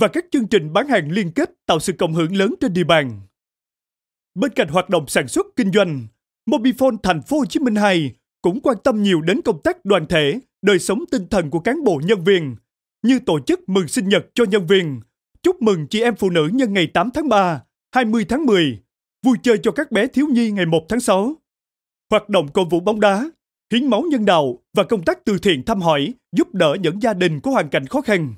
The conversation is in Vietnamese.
và các chương trình bán hàng liên kết tạo sự cộng hưởng lớn trên địa bàn. Bên cạnh hoạt động sản xuất kinh doanh, Mobifone Thành phố Hồ Chí Minh 2 cũng quan tâm nhiều đến công tác đoàn thể, đời sống tinh thần của cán bộ nhân viên, như tổ chức mừng sinh nhật cho nhân viên, chúc mừng chị em phụ nữ nhân ngày 8 tháng 3, 20 tháng 10, vui chơi cho các bé thiếu nhi ngày 1 tháng 6. Hoạt động cổ vũ bóng đá, hiến máu nhân đạo và công tác từ thiện thăm hỏi, giúp đỡ những gia đình có hoàn cảnh khó khăn.